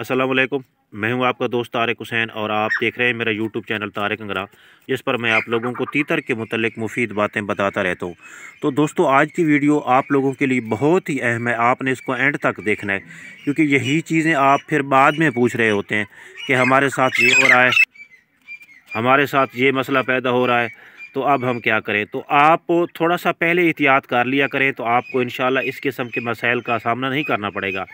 वालेकुम मैं हूं आपका दोस्त तारक हुसैन और आप देख रहे हैं मेरा यूट्यूब चैनल तारक अंगरा जिस पर मैं आप लोगों को तीतर के मतलब मुफीद बातें बताता रहता हूं तो दोस्तों आज की वीडियो आप लोगों के लिए बहुत ही अहम है आपने इसको एंड तक देखना है क्योंकि यही चीज़ें आप फिर बाद में पूछ रहे होते हैं कि हमारे साथ ये हो रहा है हमारे साथ ये मसला पैदा हो रहा है तो अब हम क्या करें तो आप थोड़ा सा पहले एहतियात कर लिया करें तो आपको इन इस किस्म के मसाइल का सामना नहीं करना पड़ेगा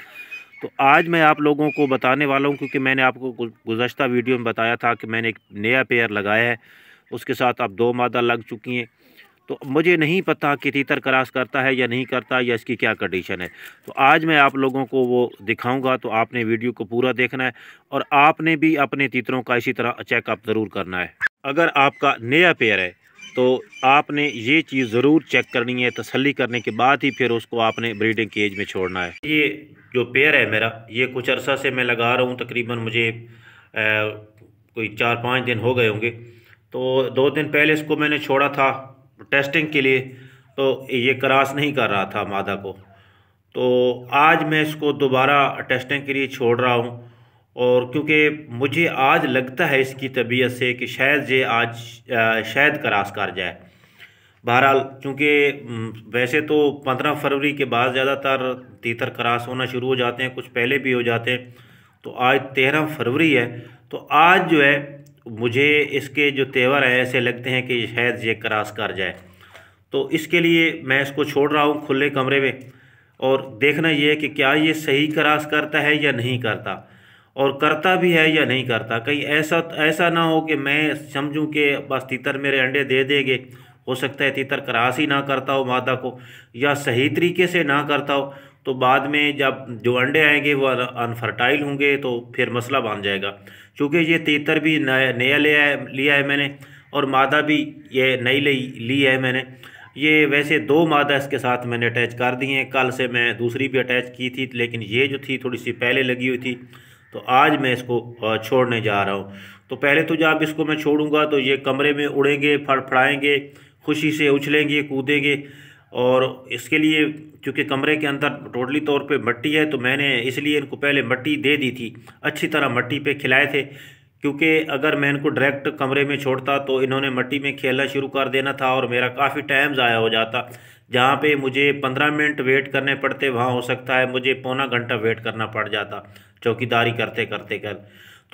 तो आज मैं आप लोगों को बताने वाला हूँ क्योंकि मैंने आपको गुजशत वीडियो में बताया था कि मैंने एक नया पेयर लगाया है उसके साथ आप दो मादा लग चुकी हैं तो मुझे नहीं पता कि तीतर क्रास करता है या नहीं करता या इसकी क्या कंडीशन है तो आज मैं आप लोगों को वो दिखाऊंगा तो आपने वीडियो को पूरा देखना है और आपने भी अपने तीतरों का इसी तरह चेकअप ज़रूर करना है अगर आपका नया पेयर है तो आपने ये चीज़ ज़रूर चेक करनी है तसली करने के बाद ही फिर उसको आपने ब्रीडिंग केज में छोड़ना है ये जो पेयर है मेरा ये कुछ अरसा से मैं लगा रहा हूँ तकरीबन मुझे आ, कोई चार पाँच दिन हो गए होंगे तो दो दिन पहले इसको मैंने छोड़ा था टेस्टिंग के लिए तो ये क्रॉस नहीं कर रहा था मादा को तो आज मैं इसको दोबारा टेस्टिंग के लिए छोड़ रहा हूँ और क्योंकि मुझे आज लगता है इसकी तबीयत से कि शायद ये आज शायद क्रॉस कर जाए बहरहाल चूँकि वैसे तो पंद्रह फरवरी के बाद ज़्यादातर तीतर क्रास होना शुरू हो जाते हैं कुछ पहले भी हो जाते हैं तो आज तेरह फरवरी है तो आज जो है मुझे इसके जो तेवर है ऐसे लगते हैं कि शायद ये क्रास कर जाए तो इसके लिए मैं इसको छोड़ रहा हूँ खुले कमरे में और देखना ये है कि क्या ये सही क्रास करता है या नहीं करता और करता भी है या नहीं करता कहीं ऐसा ऐसा ना हो कि मैं समझूं कि बस तीतर मेरे अंडे दे देंगे हो सकता है तितर क्रास ही ना करता हो मादा को या सही तरीके से ना करता हो तो बाद में जब जो अंडे आएंगे वो अनफर्टाइल होंगे तो फिर मसला बन जाएगा क्योंकि ये तीतर भी नया नया लिया है लिया है मैंने और मादा भी ये नई ली ली है मैंने ये वैसे दो मादा इसके साथ मैंने अटैच कर दी हैं कल से मैं दूसरी भी अटैच की थी लेकिन ये जो थी थोड़ी सी पहले लगी हुई थी तो आज मैं इसको छोड़ने जा रहा हूँ तो पहले तो जब इसको मैं छोड़ूंगा तो ये कमरे में उड़ेंगे फड़फड़ाएंगे खुशी से उछलेंगे कूदेंगे और इसके लिए क्योंकि कमरे के अंदर टोटली तौर पे मट्टी है तो मैंने इसलिए इनको पहले मट्टी दे दी थी अच्छी तरह मट्टी पे खिलाए थे क्योंकि अगर मैं इनको डायरेक्ट कमरे में छोड़ता तो इन्होंने मट्टी में खेलना शुरू कर देना था और मेरा काफ़ी टाइम ज़ाया हो जाता जहाँ पे मुझे पंद्रह मिनट वेट करने पड़ते वहाँ हो सकता है मुझे पौना घंटा वेट करना पड़ जाता चौकीदारी करते करते कर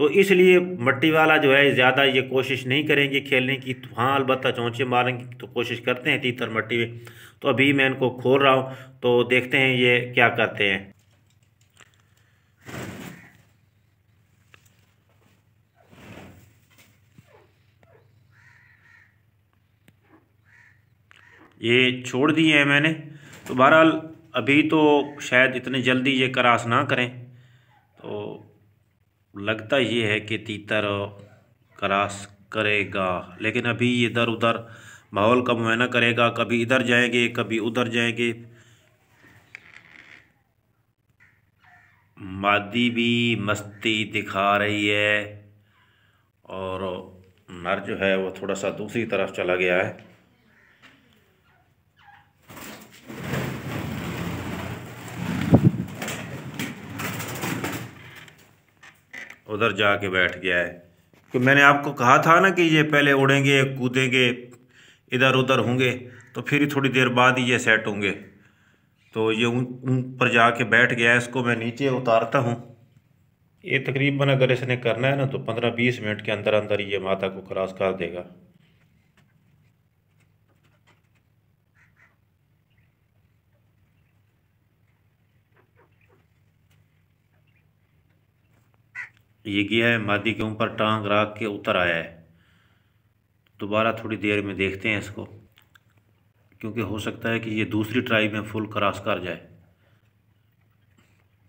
तो इसलिए मट्टी वाला जो है ज़्यादा ये कोशिश नहीं करेंगे खेलने की हाँ अलबत्त चौंचे मारेंगे तो कोशिश करते हैं तीतर मट्टी में तो अभी मैं इनको खोल रहा हूँ तो देखते हैं ये क्या करते हैं ये छोड़ दिए हैं मैंने तो बहरहाल अभी तो शायद इतनी जल्दी ये क्रास ना करें तो लगता ये है कि तीतर क्रास करेगा लेकिन अभी इधर उधर माहौल का मुआयना करेगा कभी इधर जाएंगे कभी उधर जाएंगे मादी भी मस्ती दिखा रही है और नर जो है वो थोड़ा सा दूसरी तरफ चला गया है उधर जा के बैठ गया है कि मैंने आपको कहा था ना कि ये पहले उड़ेंगे कूदेंगे इधर उधर होंगे तो फिर थोड़ी देर बाद ही ये सेट होंगे तो ये ऊँ पर जा के बैठ गया है इसको मैं नीचे उतारता हूँ ये तकरीबन अगर इसने करना है ना तो पंद्रह बीस मिनट के अंदर अंदर ये माता को क्रॉस कर देगा ये गया है मादी के ऊपर टांग राख के उतर आया है दोबारा थोड़ी देर में देखते हैं इसको क्योंकि हो सकता है कि ये दूसरी ट्राई में फुल क्रॉस कर जाए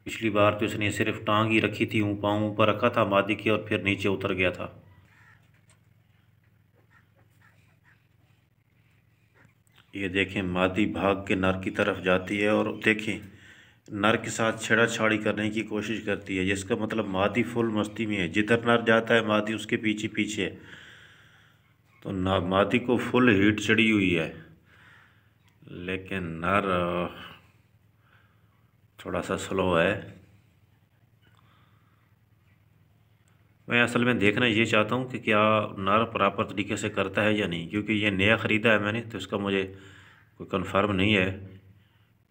पिछली बार तो इसने सिर्फ टांग ही रखी थी ऊँ पाँव ऊपर रखा था मादी की और फिर नीचे उतर गया था ये देखें मादी भाग के नर की तरफ जाती है और देखें नर के साथ छेड़ाछाड़ी करने की कोशिश करती है जिसका मतलब मादी फुल मस्ती में है जिधर नर जाता है मादी उसके पीछे पीछे तो ना मादी को फुल हीट चढ़ी हुई है लेकिन नर थोड़ा सा स्लो है मैं असल में देखना ये चाहता हूँ कि क्या नर प्रॉपर तरीके से करता है या नहीं क्योंकि ये नया ख़रीदा है मैंने तो इसका मुझे कोई कंफर्म नहीं है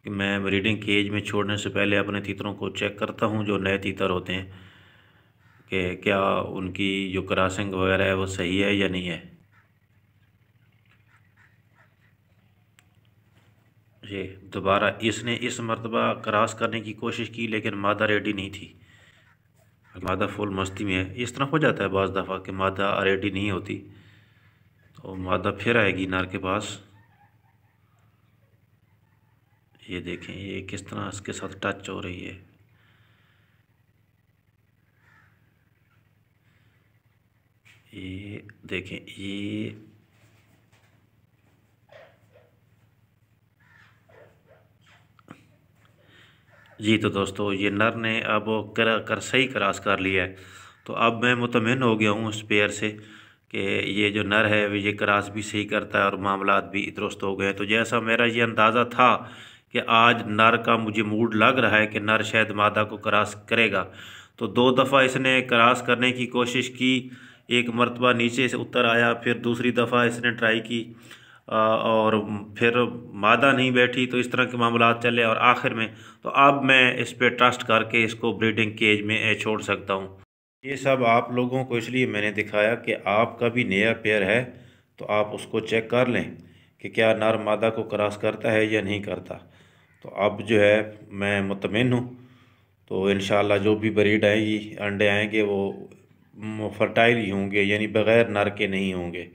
कि मैं ब्रीडिंग केज में छोड़ने से पहले अपने तीतरों को चेक करता हूँ जो नए तीतर होते हैं कि क्या उनकी जो क्रॉसिंग वगैरह है वो सही है या नहीं है जी दोबारा इसने इस मरतबा क्रॉस करने की कोशिश की लेकिन मादा रेडी नहीं थी मादा फुल मस्ती में है इस तरह हो जाता है बज़ दफ़ा कि मादा रेडी नहीं होती तो मादा फिर आएगी नार के पास ये देखें ये किस तरह इसके साथ टच हो रही है ये देखें ये जी तो दोस्तों ये नर ने अब कर कर सही क्रॉस कर लिया है तो अब मैं मुतमिन हो गया हूँ उस पेयर से कि ये जो नर है ये क्रॉस भी सही करता है और मामला भी दुरुस्त हो गए तो जैसा मेरा ये अंदाज़ा था कि आज नर का मुझे मूड लग रहा है कि नर शायद मादा को क्रॉस करेगा तो दो दफ़ा इसने क्रॉस करने की कोशिश की एक मरतबा नीचे से उतर आया फिर दूसरी दफ़ा इसने ट्राई की और फिर मादा नहीं बैठी तो इस तरह के मामला चले और आखिर में तो अब मैं इस पर ट्रस्ट करके इसको ब्रीडिंग केज में छोड़ सकता हूँ ये सब आप लोगों को इसलिए मैंने दिखाया कि आपका भी नया पेयर है तो आप उसको चेक कर लें कि क्या नर मादा को क्रॉस करता है या नहीं करता तो अब जो है मैं मुतमिन हूँ तो इन जो भी ब्रीड आएगी अंडे आएंगे वो फर्टाइल ही होंगे यानी बग़ैर नर के नहीं होंगे